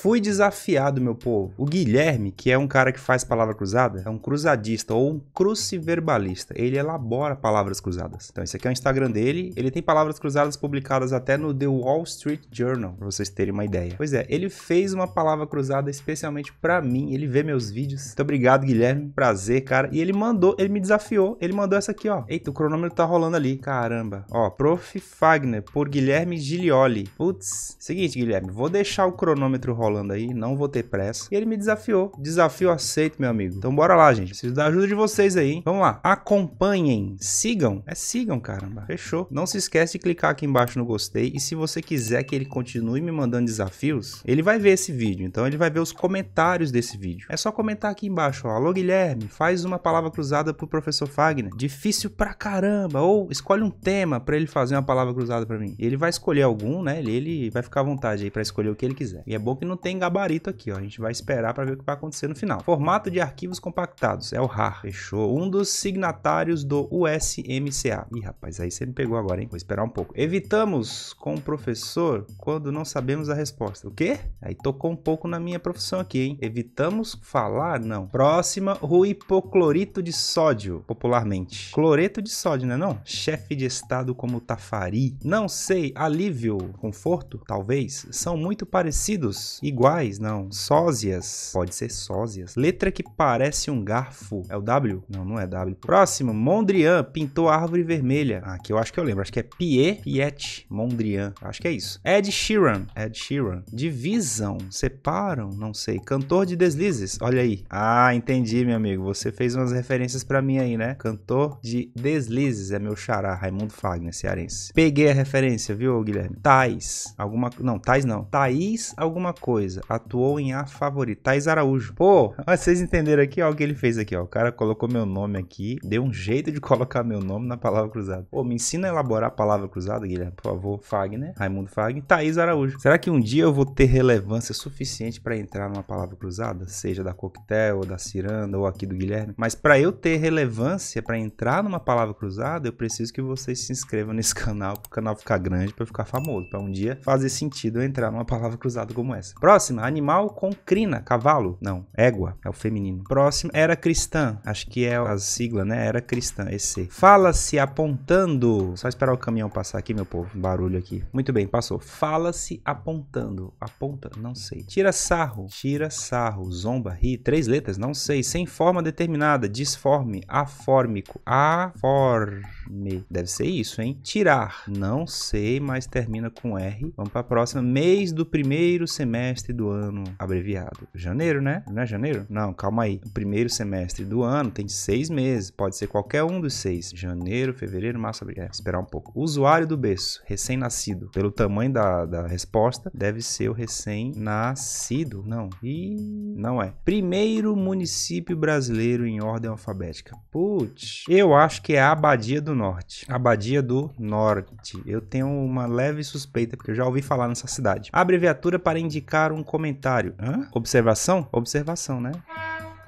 Fui desafiado, meu povo. O Guilherme, que é um cara que faz palavra cruzada, é um cruzadista ou um cruciverbalista. Ele elabora palavras cruzadas. Então, esse aqui é o Instagram dele. Ele tem palavras cruzadas publicadas até no The Wall Street Journal, pra vocês terem uma ideia. Pois é, ele fez uma palavra cruzada especialmente para mim. Ele vê meus vídeos. Muito obrigado, Guilherme. Prazer, cara. E ele mandou, ele me desafiou. Ele mandou essa aqui, ó. Eita, o cronômetro tá rolando ali. Caramba. Ó, Prof. Fagner, por Guilherme Gilioli. Putz, seguinte, Guilherme, vou deixar o cronômetro rolando rolando aí, não vou ter pressa. E ele me desafiou. Desafio aceito, meu amigo. Então bora lá, gente. Preciso da ajuda de vocês aí, Vamos lá. Acompanhem. Sigam. É sigam, caramba. Fechou. Não se esquece de clicar aqui embaixo no gostei. E se você quiser que ele continue me mandando desafios, ele vai ver esse vídeo. Então ele vai ver os comentários desse vídeo. É só comentar aqui embaixo, ó. Alô, Guilherme, faz uma palavra cruzada pro professor Fagner. Difícil pra caramba. Ou escolhe um tema para ele fazer uma palavra cruzada para mim. Ele vai escolher algum, né? Ele, ele vai ficar à vontade aí para escolher o que ele quiser. E é bom que não tem gabarito aqui, ó. A gente vai esperar para ver o que vai acontecer no final. Formato de arquivos compactados, é o RAR. Fechou. Um dos signatários do USMCA. Ih, rapaz, aí você me pegou agora, hein? Vou esperar um pouco. Evitamos com o professor quando não sabemos a resposta. O quê? Aí tocou um pouco na minha profissão aqui, hein? Evitamos falar? Não. Próxima, o hipoclorito de sódio, popularmente. Cloreto de sódio, né não? Chefe de estado como Tafari. Não sei, alívio, conforto, talvez, são muito parecidos e Iguais, não. Sósias. Pode ser sósias. Letra que parece um garfo. É o W? Não, não é W. Próximo, Mondrian pintou a árvore vermelha. Ah, aqui eu acho que eu lembro. Acho que é Pierre Piet Mondrian. Acho que é isso. Ed Sheeran. Ed Sheeran. Divisão. Separam? Não sei. Cantor de deslizes. Olha aí. Ah, entendi, meu amigo. Você fez umas referências para mim aí, né? Cantor de deslizes. É meu xará. Raimundo Fagner, cearense. Peguei a referência, viu, Guilherme? Tais. Alguma. Não, Tais não. Thaís alguma coisa coisa. Atuou em A Favorita. Thais Araújo. Pô, vocês entenderam aqui, ó, o que ele fez aqui, ó. O cara colocou meu nome aqui, deu um jeito de colocar meu nome na palavra cruzada. Pô, me ensina a elaborar a palavra cruzada, Guilherme, por favor. Fagner, Raimundo Fagner, Thaís Araújo. Será que um dia eu vou ter relevância suficiente para entrar numa palavra cruzada? Seja da Coquetel, ou da Ciranda, ou aqui do Guilherme. Mas para eu ter relevância para entrar numa palavra cruzada, eu preciso que vocês se inscrevam nesse canal, pro canal ficar grande, para ficar famoso, para um dia fazer sentido eu entrar numa palavra cruzada como essa. Próxima, animal com crina, cavalo. Não, égua, é o feminino. Próximo, era cristã. Acho que é a sigla, né? Era cristã, esse. Fala-se apontando. Só esperar o caminhão passar aqui, meu povo. Barulho aqui. Muito bem, passou. Fala-se apontando. Aponta, não sei. Tira sarro, tira sarro. Zomba, ri. Três letras, não sei. Sem forma determinada. Disforme, afórmico. Aforme. Deve ser isso, hein? Tirar, não sei, mas termina com R. Vamos para a próxima. Mês do primeiro semestre semestre do ano abreviado. Janeiro, né? Não é janeiro? Não, calma aí. O primeiro semestre do ano tem seis meses, pode ser qualquer um dos seis. Janeiro, fevereiro, março, abril. É, esperar um pouco. Usuário do berço, recém-nascido. Pelo tamanho da, da resposta, deve ser o recém-nascido. Não, e não é. Primeiro município brasileiro em ordem alfabética. Putz, eu acho que é a Abadia do Norte. Abadia do Norte. Eu tenho uma leve suspeita, porque eu já ouvi falar nessa cidade. Abreviatura para indicar para um comentário. Hã? Observação? Observação, né?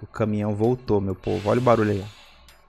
O caminhão voltou, meu povo. Olha o barulho aí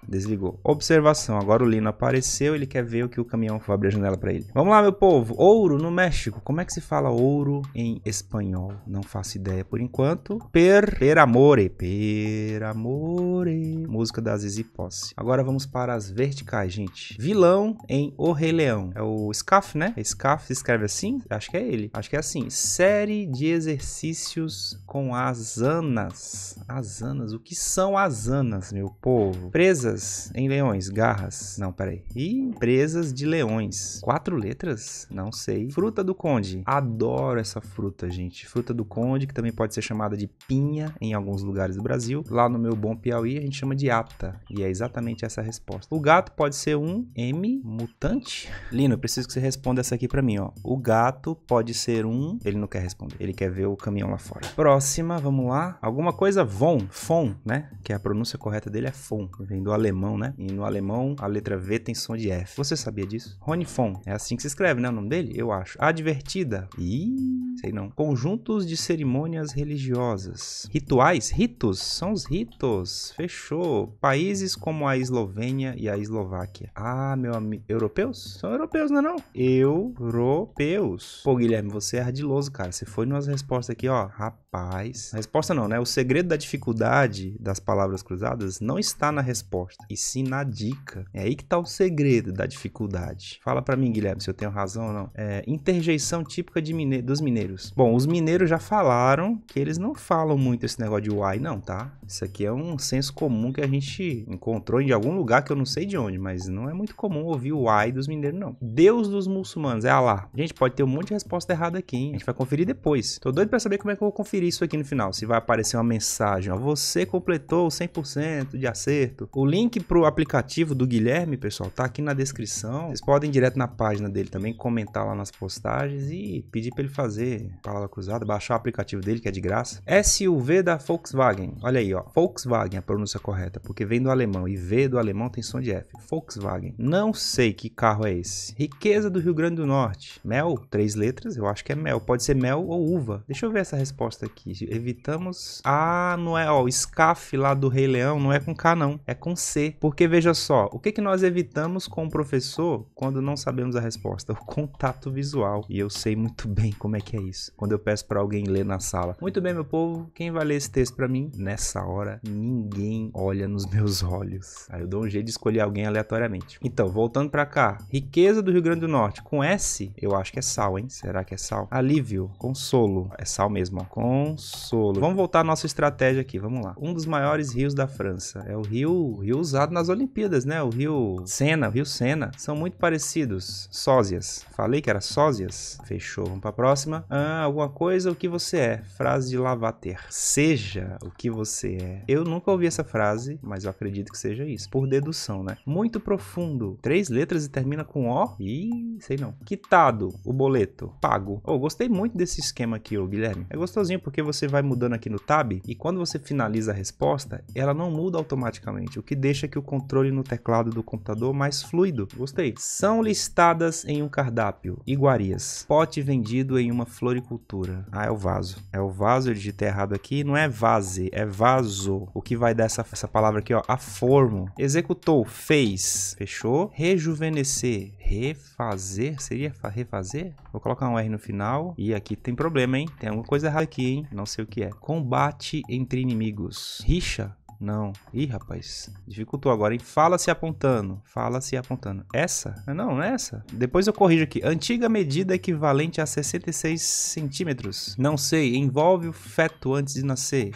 desligou. Observação, agora o Lino apareceu, ele quer ver o que o caminhão vai abrir a janela para ele. Vamos lá, meu povo. Ouro no México. Como é que se fala ouro em espanhol? Não faço ideia por enquanto. Per, per amore, per amore. Música da Zizi Posse. Agora vamos para as verticais, gente. Vilão em O Rei Leão. É o Scaf, né? É Scaf se escreve assim? Acho que é ele. Acho que é assim. Série de exercícios com as anas. As anas. O que são as anas, meu povo? Presas presas em leões, garras. Não, peraí. E presas de leões. Quatro letras? Não sei. Fruta do conde. Adoro essa fruta, gente. Fruta do conde, que também pode ser chamada de pinha em alguns lugares do Brasil. Lá no meu bom Piauí, a gente chama de ata. E é exatamente essa a resposta. O gato pode ser um M mutante? Lino, eu preciso que você responda essa aqui para mim, ó. O gato pode ser um. Ele não quer responder. Ele quer ver o caminhão lá fora. Próxima, vamos lá. Alguma coisa von, fon, né? Que a pronúncia correta dele é fon. Vem do alemão alemão, né? E no alemão a letra V tem som de F. Você sabia disso? Rony Fon, é assim que se escreve, né? O nome dele? Eu acho. Advertida. Ih, sei não. Conjuntos de cerimônias religiosas. Rituais? Ritos? São os ritos. Fechou. Países como a Eslovênia e a Eslováquia. Ah, meu amigo. Europeus? São europeus, não é não? Europeus. Pô, Guilherme, você é ardiloso, cara. Você foi nas respostas aqui, ó. Rapaz. A resposta não, né? O segredo da dificuldade das palavras cruzadas não está na resposta resposta, e sim na dica. É aí que está o segredo da dificuldade. Fala para mim, Guilherme, se eu tenho razão ou não. É, interjeição típica de mine dos mineiros. Bom, os mineiros já falaram que eles não falam muito esse negócio de why, não, tá? Isso aqui é um senso comum que a gente encontrou em algum lugar que eu não sei de onde, mas não é muito comum ouvir o why dos mineiros, não. Deus dos muçulmanos, é Allah. Gente, pode ter um monte de resposta errada aqui, hein? A gente vai conferir depois. Tô doido pra saber como é que eu vou conferir isso aqui no final. Se vai aparecer uma mensagem, ó, você completou 100% de acerto. O link pro aplicativo do Guilherme, pessoal, tá aqui na descrição. Vocês podem ir direto na página dele também, comentar lá nas postagens e pedir para ele fazer palavra cruzada, baixar o aplicativo dele, que é de graça. SUV da Volkswagen. Olha aí, ó. Volkswagen, a pronúncia correta, porque vem do alemão e V do alemão tem som de F. Volkswagen. Não sei que carro é esse. Riqueza do Rio Grande do Norte. Mel, três letras, eu acho que é mel. Pode ser mel ou uva. Deixa eu ver essa resposta aqui. Evitamos. Ah, não é, ó. O SCAF lá do Rei Leão não é com K, não. É com ser. Porque veja só, o que, que nós evitamos com o professor quando não sabemos a resposta? O contato visual. E eu sei muito bem como é que é isso. Quando eu peço para alguém ler na sala, muito bem, meu povo, quem vai ler esse texto para mim? Nessa hora, ninguém olha nos meus olhos. Aí eu dou um jeito de escolher alguém aleatoriamente. Então, voltando para cá, riqueza do Rio Grande do Norte com S, eu acho que é sal, hein? Será que é sal? Alívio, consolo. É sal mesmo, ó. Consolo. Vamos voltar à nossa estratégia aqui, vamos lá. Um dos maiores rios da França é o Rio, Rio usado nas Olimpíadas, né? O Rio Sena, o Rio Sena, são muito parecidos, sósias. Falei que era sósias? Fechou, vamos para a próxima. Ah, alguma coisa, o que você é? Frase de Lavater. Seja o que você é. Eu nunca ouvi essa frase, mas eu acredito que seja isso, por dedução, né? Muito profundo, três letras e termina com O e sei não. Quitado o boleto, pago. Oh, gostei muito desse esquema aqui, ô Guilherme. É gostosinho porque você vai mudando aqui no tab e quando você finaliza a resposta, ela não muda automaticamente, o que deixa que o controle no teclado do computador mais fluido. Gostei. São listadas em um cardápio. Iguarias. Pote vendido em uma floricultura. Ah, é o vaso. É o vaso, eu digitei errado aqui. Não é vase, é vaso. O que vai dar essa, essa palavra aqui, ó? Aformo. Executou, fez. Fechou. Rejuvenescer. Refazer? Seria refazer? Vou colocar um R no final. E aqui tem problema, hein? Tem alguma coisa errada aqui, hein? Não sei o que é. Combate entre inimigos. Rixa não. Ih, rapaz. Dificultou agora, hein? Fala-se apontando. Fala-se apontando. Essa? Não, não é essa. Depois eu corrijo aqui. Antiga medida equivalente a 66 centímetros. Não sei. Envolve o feto antes de nascer.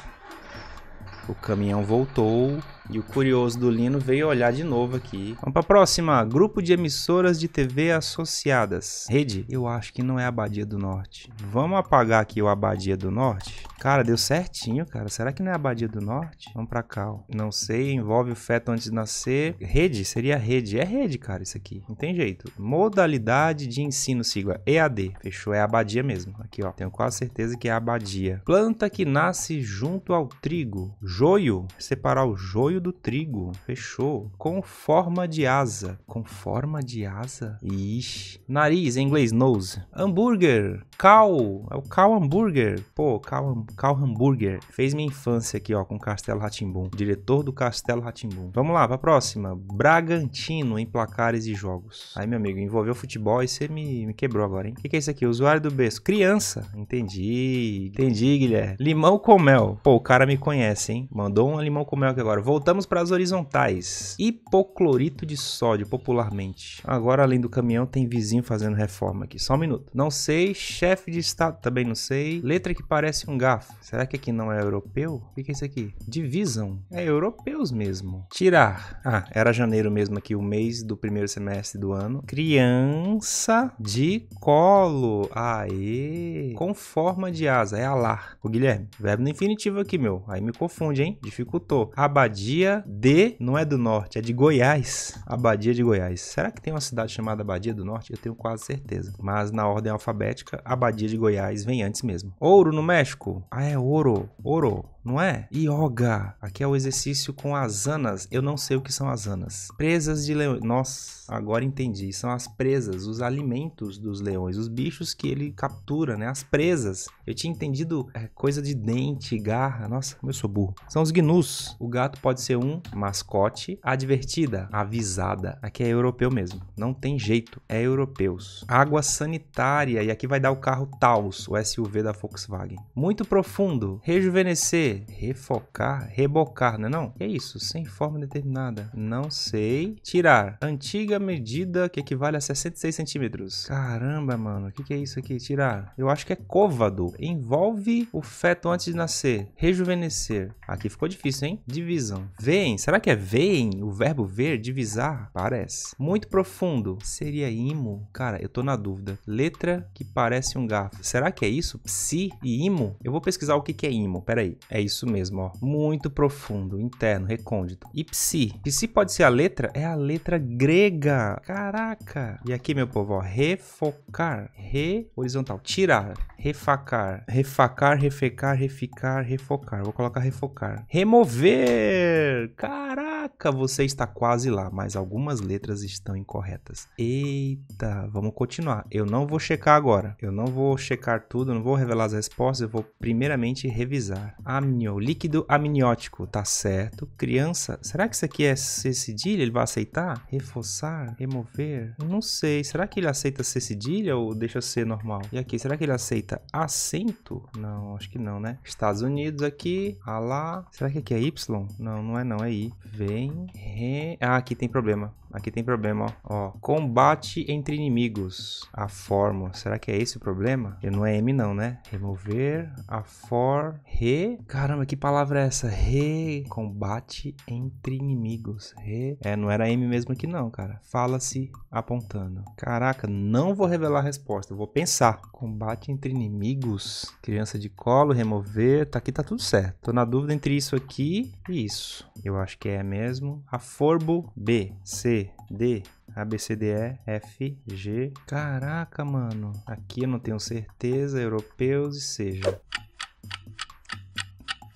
O caminhão voltou e o curioso do Lino veio olhar de novo aqui. Vamos para a próxima. Grupo de emissoras de TV associadas. Rede, eu acho que não é Abadia do Norte. Vamos apagar aqui o Abadia do Norte? Cara, deu certinho, cara. Será que não é Abadia do Norte? Vamos para cá, ó. Não sei, envolve o feto antes de nascer. Rede, seria rede. É rede, cara, isso aqui. Não tem jeito. Modalidade de ensino, sigla EAD. Fechou, é Abadia mesmo. Aqui, ó. Tenho quase certeza que é Abadia. Planta que nasce junto ao trigo. Joio. Separar o joio joio do trigo. Fechou. Com forma de asa. Com forma de asa? Ixi. Nariz, em inglês, nose. Hambúrguer. Cal. É o cal hambúrguer. Pô, cal, cal hambúrguer. Fez minha infância aqui, ó, com Castelo Ratimbum. Diretor do Castelo Ratimbum. Vamos lá, pra próxima. Bragantino em placares e jogos. Aí, meu amigo, envolveu futebol e você me, me quebrou agora, hein? O que, que, é isso aqui? Usuário do berço. Criança. Entendi. Entendi, Guilherme. Limão com mel. Pô, o cara me conhece, hein? Mandou um limão com mel aqui agora. Voltando Voltamos para as horizontais. Hipoclorito de sódio, popularmente. Agora, além do caminhão, tem vizinho fazendo reforma aqui. Só um minuto. Não sei. Chefe de Estado, também não sei. Letra que parece um gafo. Será que aqui não é europeu? O que é isso aqui? Divisão. É europeus mesmo. Tirar. Ah, era janeiro mesmo aqui, o mês do primeiro semestre do ano. Criança de colo. Aê. Com forma de asa. É alar. O Guilherme, verbo no infinitivo aqui, meu. Aí me confunde, hein? Dificultou. Abadia abadia de. Não é do norte, é de Goiás. Abadia de Goiás. Será que tem uma cidade chamada Abadia do Norte? Eu tenho quase certeza. Mas na ordem alfabética, Abadia de Goiás vem antes mesmo. Ouro no México? Ah, é ouro. Ouro não é? Yoga. Aqui é o exercício com asanas. Eu não sei o que são asanas. Presas de leões. Nossa, agora entendi. São as presas, os alimentos dos leões, os bichos que ele captura, né? As presas. Eu tinha entendido é, coisa de dente, garra. Nossa, como eu sou burro. São os gnus. O gato pode ser um mascote, advertida, avisada. Aqui é europeu mesmo. Não tem jeito. É europeus. Água sanitária. E aqui vai dar o carro Taos, o SUV da Volkswagen. Muito profundo. Rejuvenescer Refocar, rebocar, né não é não? É isso, sem forma determinada. Não sei. Tirar. Antiga medida que equivale a 66 centímetros. Caramba, mano. O que, que é isso aqui? Tirar. Eu acho que é côvado. Envolve o feto antes de nascer. Rejuvenescer. Aqui ficou difícil, hein? Divisão. Vem. Será que é vem? O verbo ver? Divisar? Parece. Muito profundo. Seria imo? Cara, eu tô na dúvida. Letra que parece um garfo. Será que é isso? Psi e imo? Eu vou pesquisar o que, que é imo. aí. É isso mesmo, ó. Muito profundo, interno, recôndito. E psi. Psi pode ser a letra? É a letra grega. Caraca. E aqui, meu povo, ó. Refocar. Re, horizontal. Tirar. Refacar. Refacar, refecar, reficar, refocar. Vou colocar refocar. Remover. Caraca. Caraca, você está quase lá, mas algumas letras estão incorretas. Eita, vamos continuar. Eu não vou checar agora. Eu não vou checar tudo, não vou revelar as respostas, eu vou primeiramente revisar. Amnio, líquido amniótico, tá certo. Criança, será que isso aqui é C cedilha? Ele vai aceitar? Reforçar? Remover? Não sei. Será que ele aceita C cedilha ou deixa ser normal? E aqui, será que ele aceita acento? Não, acho que não, né? Estados Unidos aqui, Alá. Será que aqui é Y? Não, não é não, é I. Vem tem... Re... Ah, aqui tem problema. Aqui tem problema, ó. ó. Combate entre inimigos. A forma. Será que é esse o problema? Eu não é M não, né? Remover a for... Re... Caramba, que palavra é essa? Re... Combate entre inimigos. Re... É, não era M mesmo aqui não, cara. Fala-se apontando. Caraca, não vou revelar a resposta. Eu vou pensar. Combate entre inimigos. Criança de colo, remover. Tá aqui, tá tudo certo. Tô na dúvida entre isso aqui e isso. Eu acho que é mesmo. A forbo B. C. D, A, B, C, D, E, F, G. Caraca, mano. Aqui eu não tenho certeza. Europeus e seja.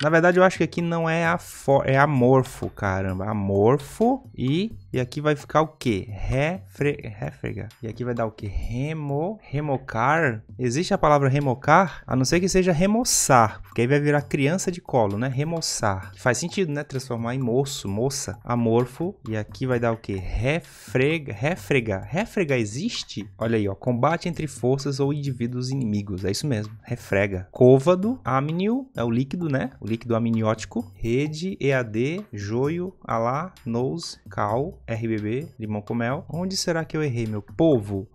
Na verdade, eu acho que aqui não é, a é amorfo, caramba. Amorfo e... E aqui vai ficar o quê? Refre, refrega. E aqui vai dar o quê? Remo... Remocar? Existe a palavra remocar? A não ser que seja remoçar. Porque aí vai virar criança de colo, né? Remoçar. Faz sentido, né? Transformar em moço, moça. Amorfo. E aqui vai dar o quê? Refrega. Refrega. Refrega existe? Olha aí, ó. Combate entre forças ou indivíduos inimigos. É isso mesmo. Refrega. Côvado. Amnio. É o líquido, né? O líquido amniótico, rede, EAD, joio, alá, nose, cal, RBB, limão com mel. Onde será que eu errei, meu povo?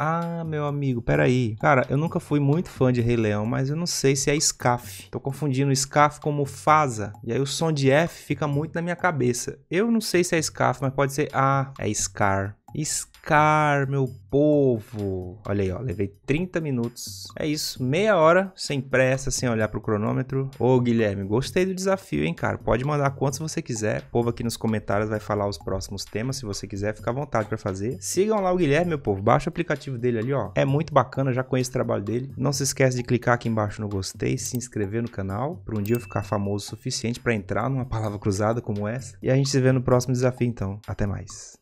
Ah, meu amigo, peraí. Cara, eu nunca fui muito fã de Rei Leão, mas eu não sei se é SCAF. Tô confundindo SCAF como Faza. E aí o som de F fica muito na minha cabeça. Eu não sei se é SCAF, mas pode ser. Ah, é Scar. Scar, meu povo. Olha aí, ó, levei 30 minutos. É isso, meia hora, sem pressa, sem olhar pro cronômetro. Ô, Guilherme, gostei do desafio, hein, cara? Pode mandar quantos você quiser. O povo aqui nos comentários vai falar os próximos temas, se você quiser, fica à vontade para fazer. Sigam lá o Guilherme, meu povo. Baixa o aplicativo dele ali, ó. É muito bacana, já conheço o trabalho dele. Não se esquece de clicar aqui embaixo no gostei, se inscrever no canal, para um dia eu ficar famoso o suficiente para entrar numa palavra cruzada como essa. E a gente se vê no próximo desafio, então. Até mais.